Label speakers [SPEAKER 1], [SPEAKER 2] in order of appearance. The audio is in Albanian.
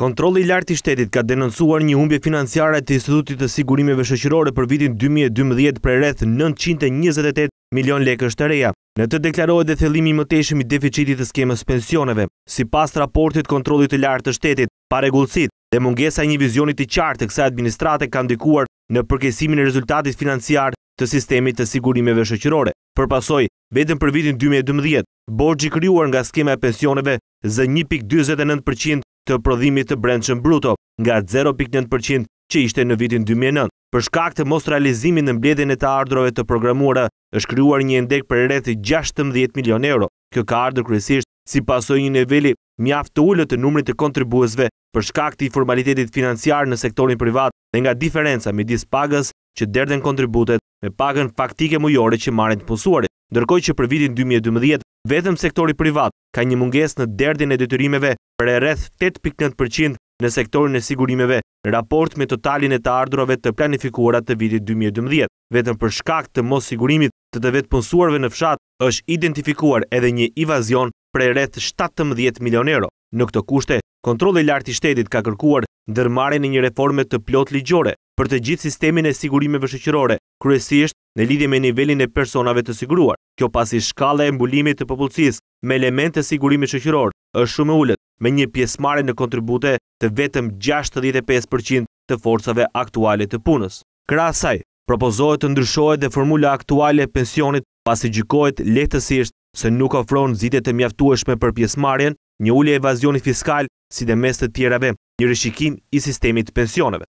[SPEAKER 1] Kontrolli i lartë i shtetit ka denoncuar një humbje financiare të Institutit të Sigurimeve Shoqërore për vitin 2012 prej rreth 928 milion lekësh të reja. Në të deklarohet dhe thellimi i mëtejshëm i deficitit të skemës pensioneve, sipas raportit kontrollit të lartë të shtetit, paregullësit dhe mungesa e një vizioni të qartë të kësaj administrate ka ndikuar në përkesimin e rezultatit financiar të sistemit të sigurimeve shoqërore. Përpasoj, vetëm për vitin 2012, borxhi krijuar nga skema e pensioneve zë 1.49% të prodhimit të brendshëm bruto nga 0.9% që ishte në vitin 2009. Për shkak të mos realizimin në mbledhjen e të ardhurave të programuara, është krijuar një endek për rreth 16 milion euro. Kjo ka ardhur kryesisht si pasojë një niveli mjaft të ulët të numrit të kontribuesve për shkak të formalitetit financiar në sektorin privat dhe nga diferenca midis pagës që derdhen kontributet me pagën faktike mujore që marrin të punësuarit. Ndërkohë që për vitin 2012 vetëm sektori privat ka një mungesë në derdhjen e detyrimeve për e rreth 8.9% në sektorin e sigurimeve në raport me totalin e të ardurave të planifikuarat të vitit 2012. Vetëm për shkak të mos sigurimit të të vetë punësuarve në fshat është identifikuar edhe një ivazion për e rreth 17 milion euro. Në këto kushte, kontrole lartë i shtetit ka kërkuar dërmare në një reforme të plot ligjore për të gjithë sistemin e sigurimeve shëqërore, kryesisht në lidhje me nivelin e personave të siguruar. Kjo pasi shkala e mbulimit të popullësis me element të sigurimi shoqëror është shumë ullet me një pjesëmarrje në kontribute të vetëm 65% të forcave aktuale të punës. Krasaj, propozohet të ndryshohet dhe formula aktuale e pensionit pasi gjykojt lehtësisht se nuk ofron zitet të mjaftueshme për pjesëmarrjen, një ullet e fiskal si dhe mes të tjerave një rëshikim i sistemi të pensioneve.